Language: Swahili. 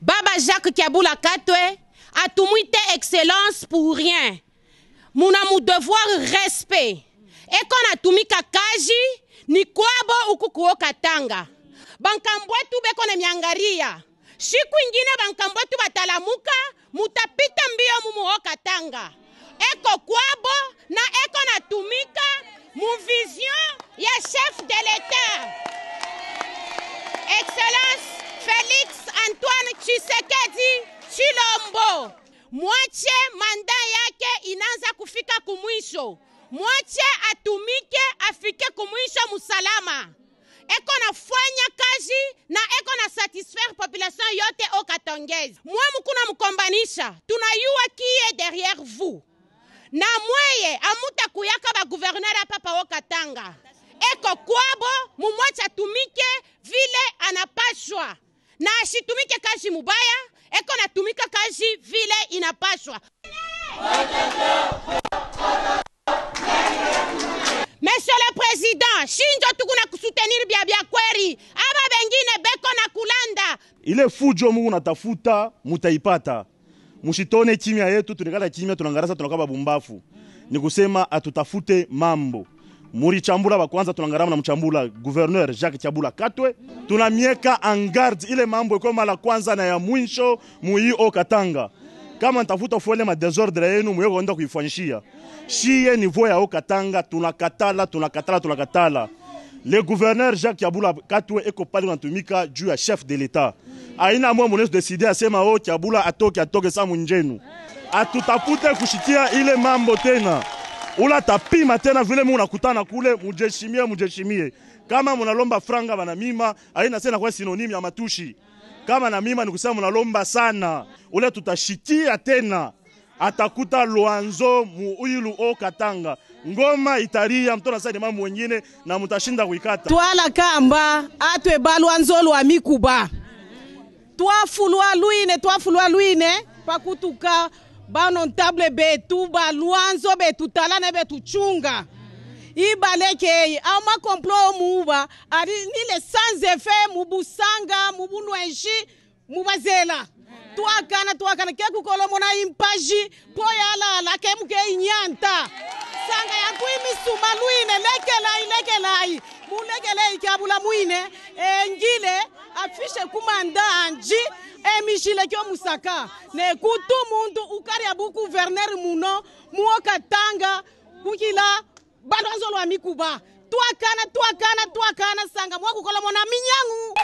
Baba Jacques Kiabula Katwe tout excellence pour rien. Munamu devoir respect. Eko tumika kaji ni kwabo kukuwa katanga. Bankambo tu beko kone miangaria. Chikwingine bankamboa bankambo tu batalamuka mutapita mbio tanga. katanga. Eko kwabo na eko natumika mu vision ya chef de l'État. Excellence Félix Antoine Tshisekedi Chilombo. Mwache manda yake inaanza kufika kumwisho. Mwache atumike afike kumwisho musalama. Eko nafanya kazi na eko na satisfaire population yote o Katongezi. Mwe mukuna mkombanisha, tunayua kiye derrière vous. Na mweye amutakuya kaba gouverneur apa pa o Katanga. Eko kwabo na ashitumike kazi mubaya, eko natumika kazi vile inapaswa. Monsieur le Président, shinjo tuku na kusutenir bia bya kweri, aba bengine beko na kulanda ile fujo. Mungu natafuta mutaipata, mushitone kimya yetu, tunikala kimya, tunangarasa tunakaba bumbafu. Ni kusema atutafute mambo muri chambula wa kwanza tunangarama na mchambula gouverneur Jacques Chabula Katwe Tuna mieka en garde ile mambo iko mala kwanza na ya mwisho mui o Katanga kama nitafuta fuele ma desordre yenu mwe kwenda kuifanyishia shie ni niveau ya Okatanga tunakatala tunakatala tunakatala le gouverneur Jacques Chabula Katwe eko pale kunatumika juu ya chef de l'état. aina mwe mwenezo decide asema o oh, Chabula atoke atoke sa munjenu atutafute kushikia ile mambo tena ula tapima tena vile mu unakutana kule, mujeshimie mujeshimie. Kama munalomba franga bana mima aina sasa kwa sinonimi ya matushi. Kama na mima ni kusema munalomba sana, ule tutashitia tena atakuta Luanzo muilu o Katanga ngoma itaria mtona sasa ni mambo wengine na mutashinda kuikata twala kamba atwe balwanzo lwa mikuba twafulwa lwine twafulwa lwine pakutuka banontabule betu balwanzo betu talana betuchunga ibalekeye ama komplo omuuba ali nile sans effet mubusanga mubunwenshi mubazela twakana twakana kekukolomona impaji po yalala kemukeyinyanta sanga yakuimisuma lwine lekelayi lekelayi mulekeleyi kyabula mwine engile afishe kumanda anji emishile kyo musaka nekutu muntu ukarya bu guverneri muno muokatanga kukila bantu anzolwa mikuba twakana twakana twakana sanga mwakukolomona minyangu